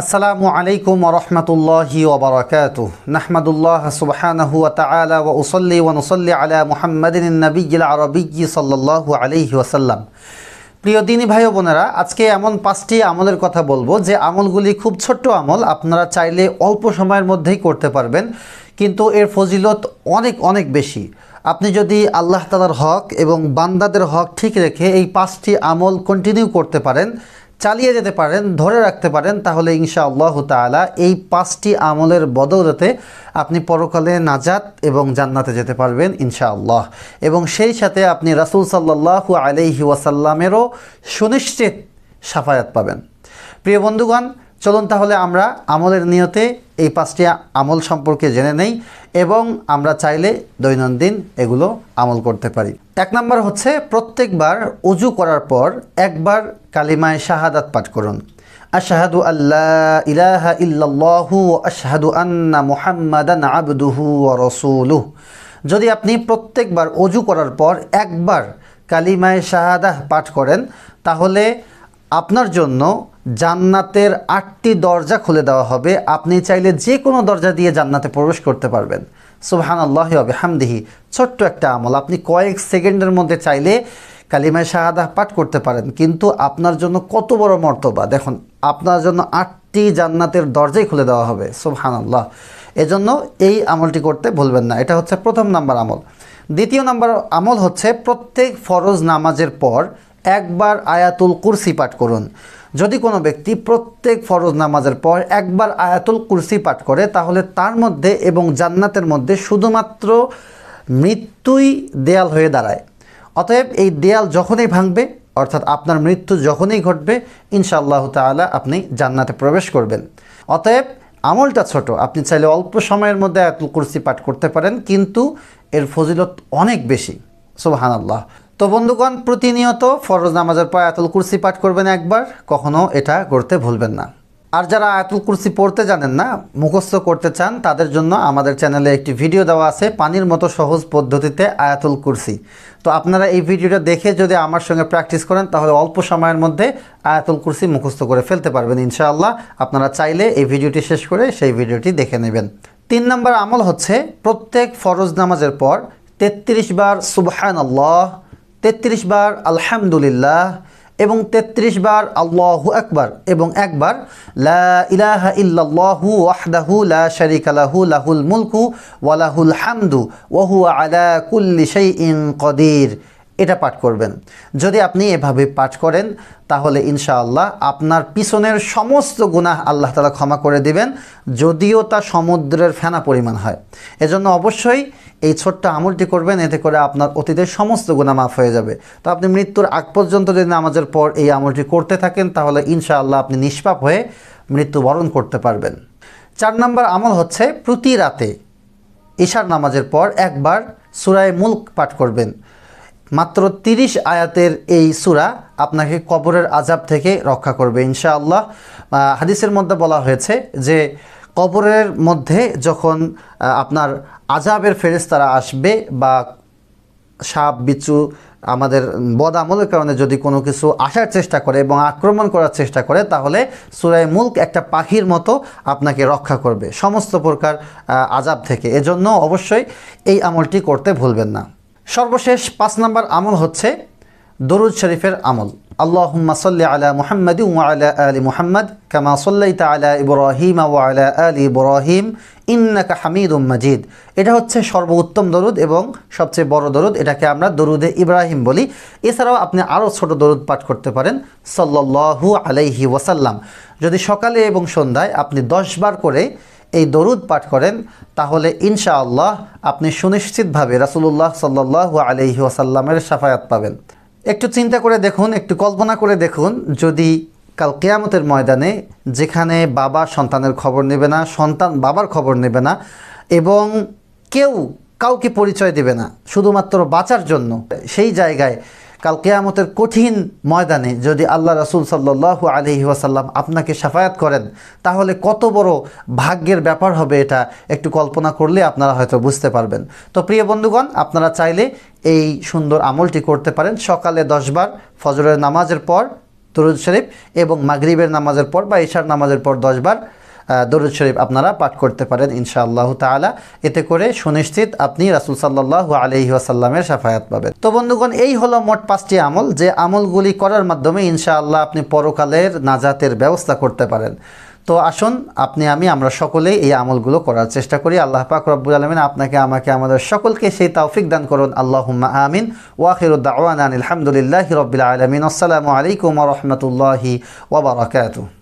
আসসালামু আলাইকুম রহমতুল্লাহি ওবরাকাত নাহমাদুল্লাহ সুবহানাহু ওয়া তাআলা ওয়া উসাল্লি ওয়া নুসাল্লি আলা মুহাম্মাদিন নবিয়্যিল আরাবিয়্যি সাল্লাল্লাহু আলাইহি ওয়াসাল্লাম প্রিয় দিনী ভাই বোনেরা আজকে এমন পাঁচটি আমলের কথা বলবো যে আমলগুলি খুব ছোট্ট আমল আপনারা চাইলে অল্প সময়ের মধ্যেই করতে পারবেন কিন্তু এর ফজিলত অনেক অনেক বেশি আপনি যদি আল্লাহ তালার হক এবং বান্দাদের হক ঠিক রেখে এই পাঁচটি আমল কন্টিনিউ করতে পারেন চালিয়ে যেতে পারেন ধরে রাখতে পারেন তাহলে ইনশা আল্লাহ তালা এই পাঁচটি আমলের বদৌলতে আপনি পরকালে নাজাত এবং জান্নাতে যেতে পারবেন ইনশা আল্লাহ এবং সেই সাথে আপনি রাসুল সাল্লাহ আলহি ওয়াসাল্লামেরও সুনিশ্চিত সাফায়াত পাবেন প্রিয় বন্ধুগণ চলুন তাহলে আমরা আমলের নিয়তে এই পাঁচটি আমল সম্পর্কে জেনে নেই এবং আমরা চাইলে দৈনন্দিন এগুলো আমল করতে পারি এক নম্বর হচ্ছে প্রত্যেকবার উজু করার পর একবার কালিমায় শাহাদাত পাঠ করুন আশাহাদু আল্লাহ ইলাহা ইল্লাল্লাহু আশাহাদু আন্না মুহাম্মাদান আবদুহু রসুলুহ যদি আপনি প্রত্যেকবার অজু করার পর একবার কালিমায় শাহাদাহ পাঠ করেন তাহলে আপনার জন্য জান্নাতের আটটি দরজা খুলে দেওয়া হবে আপনি চাইলে যে কোনো দরজা দিয়ে জান্নাতে প্রবেশ করতে পারবেন সুবহান আল্লাহ হবে হামদিহি ছোট্ট একটা আমল আপনি কয়েক সেকেন্ডের মধ্যে চাইলে কালিমায় শাহাদা পাঠ করতে পারেন কিন্তু আপনার জন্য কত বড় মর্তবা দেখুন আপনার জন্য আটটি জান্নাতের দরজাই খুলে দেওয়া হবে সুবহান আল্লাহ এজন্য এই আমলটি করতে ভুলবেন না এটা হচ্ছে প্রথম নাম্বার আমল দ্বিতীয় নাম্বার আমল হচ্ছে প্রত্যেক ফরজ নামাজের পর একবার আয়াতুল কুরসি পাঠ করুন যদি কোনো ব্যক্তি প্রত্যেক ফরজ নামাজের পর একবার আয়াতুল কুরসি পাঠ করে তাহলে তার মধ্যে এবং জান্নাতের মধ্যে শুধুমাত্র মৃত্যুই দেয়াল হয়ে দাঁড়ায় অতএব এই দেয়াল যখনই ভাঙবে অর্থাৎ আপনার মৃত্যু যখনই ঘটবে ইনশাআল্লাহ তালা আপনি জান্নাতে প্রবেশ করবেন অতএব আমলটা ছোট আপনি চাইলে অল্প সময়ের মধ্যে আয়াতুল কুরসি পাঠ করতে পারেন কিন্তু এর ফজিলত অনেক বেশি সুবাহান আল্লাহ তো বন্ধুগণ প্রতিনিয়ত ফরজ নামাজের পর আয়াতুল কুরসি পাঠ করবেন একবার কখনো এটা করতে ভুলবেন না আর যারা আয়াতুল কুরসি পড়তে জানেন না মুখস্থ করতে চান তাদের জন্য আমাদের চ্যানেলে একটি ভিডিও দেওয়া আছে পানির মতো সহজ পদ্ধতিতে আয়াতুল কুরসি তো আপনারা এই ভিডিওটা দেখে যদি আমার সঙ্গে প্র্যাকটিস করেন তাহলে অল্প সময়ের মধ্যে আয়াতুল কুরসি মুখস্থ করে ফেলতে পারবেন ইনশাআল্লাহ আপনারা চাইলে এই ভিডিওটি শেষ করে সেই ভিডিওটি দেখে নেবেন তিন নম্বর আমল হচ্ছে প্রত্যেক ফরজ নামাজের পর তেত্রিশ বার সুবহান আল্লাহ তেত্রিশ বার আলহামদুলিল্লাহ এবং ৩৩ বার আল্লাহু একবার এবং একবার লা ইলাহা ইল্লাল্লাহু ওয়াহদাহু লা শারীকা লাহু লাহুল মুলকু ওয়ালাহুল হামদু ওয়া হুয়া আলা কুল্লি শাইইন কদির এটা পাঠ করবেন যদি আপনি এভাবে পাঠ করেন তাহলে ইনশাআল্লাহ আপনার পিছনের সমস্ত গুনাহ আল্লাহ তালা ক্ষমা করে দিবেন যদিও তা সমুদ্রের ফেনা পরিমাণ হয় এজন্য অবশ্যই এই ছোট্ট আমলটি করবেন এতে করে আপনার অতীতের সমস্ত গুণা মাফ হয়ে যাবে তো আপনি মৃত্যুর আগ পর্যন্ত যদি নামাজের পর এই আমলটি করতে থাকেন তাহলে ইনশাআল্লাহ আপনি নিষ্পাপ হয়ে মৃত্যুবরণ করতে পারবেন চার নম্বর আমল হচ্ছে প্রতি রাতে ঈশার নামাজের পর একবার সুরায় মুল্ক পাঠ করবেন মাত্র তিরিশ আয়াতের এই সুরা আপনাকে কবরের আজাব থেকে রক্ষা করবে ইনশাআল্লাহ হাদিসের মধ্যে বলা হয়েছে যে কবরের মধ্যে যখন আপনার আজাবের তারা আসবে বা সাপ বিচু আমাদের বদ আমলের কারণে যদি কোনো কিছু আসার চেষ্টা করে এবং আক্রমণ করার চেষ্টা করে তাহলে সুরায় মুলক একটা পাখির মতো আপনাকে রক্ষা করবে সমস্ত প্রকার আজাব থেকে এজন্য অবশ্যই এই আমলটি করতে ভুলবেন না সর্বশেষ পাঁচ নাম্বার আমল হচ্ছে দরুদ শরীফের আমল আল্লাহ সাল্লি আলা মুহাম্মদ ওয়া আলা আলি মুহাম্মদ কামা সাল্লাইতা আলা ইব্রাহিম ওয়া আলা আলী ইব্রাহিম ইন্নাকা উম মাজিদ এটা হচ্ছে সর্বোত্তম দরুদ এবং সবচেয়ে বড় দরুদ এটাকে আমরা দরুদে ইব্রাহিম বলি এছাড়াও আপনি আরও ছোট দরুদ পাঠ করতে পারেন সাল্লাল্লাহু আলাইহি ওয়াসাল্লাম যদি সকালে এবং সন্ধ্যায় আপনি দশবার করে এই দরুদ পাঠ করেন তাহলে ইনশাআল্লাহ আপনি সুনিশ্চিতভাবে রাসুলুল্লাহ সাল্লাহ আলহি আসাল্লামের সাফায়াত পাবেন একটু চিন্তা করে দেখুন একটু কল্পনা করে দেখুন যদি কাল কেয়ামতের ময়দানে যেখানে বাবা সন্তানের খবর নেবে না সন্তান বাবার খবর নেবে না এবং কেউ কাউকে পরিচয় দেবে না শুধুমাত্র বাঁচার জন্য সেই জায়গায় কাল কেয়ামতের কঠিন ময়দানে যদি আল্লাহ রাসুল সাল্লাহু আলহি ওয়াসাল্লাম আপনাকে সাফায়াত করেন তাহলে কত বড় ভাগ্যের ব্যাপার হবে এটা একটু কল্পনা করলে আপনারা হয়তো বুঝতে পারবেন তো প্রিয় বন্ধুগণ আপনারা চাইলে এই সুন্দর আমলটি করতে পারেন সকালে দশবার ফজরের নামাজের পর তরুণ শরীফ এবং মাগরিবের নামাজের পর বা ইশার নামাজের পর দশবার দরুদ শরীফ আপনারা পাঠ করতে পারেন ইনশাআল্লাহ তালা এতে করে সুনিশ্চিত আপনি রাসুল সাল্লাহ আলহি আসাল্লামের সাফায়াত পাবেন তো বন্ধুগণ এই হলো মোট পাঁচটি আমল যে আমলগুলি করার মাধ্যমে ইনশাআল্লাহ আপনি পরকালের নাজাতের ব্যবস্থা করতে পারেন তো আসুন আপনি আমি আমরা সকলেই এই আমলগুলো করার চেষ্টা করি আল্লাহ পাক রব্বুল আলমিন আপনাকে আমাকে আমাদের সকলকে সেই তাওফিক দান করুন আল্লাহ আমিন ওয়াহিরুদ্দাওয়ান আলহামদুলিল্লাহ রবিল আলমিন আসসালামু আলাইকুম রহমতুল্লাহি ওবরাকাতু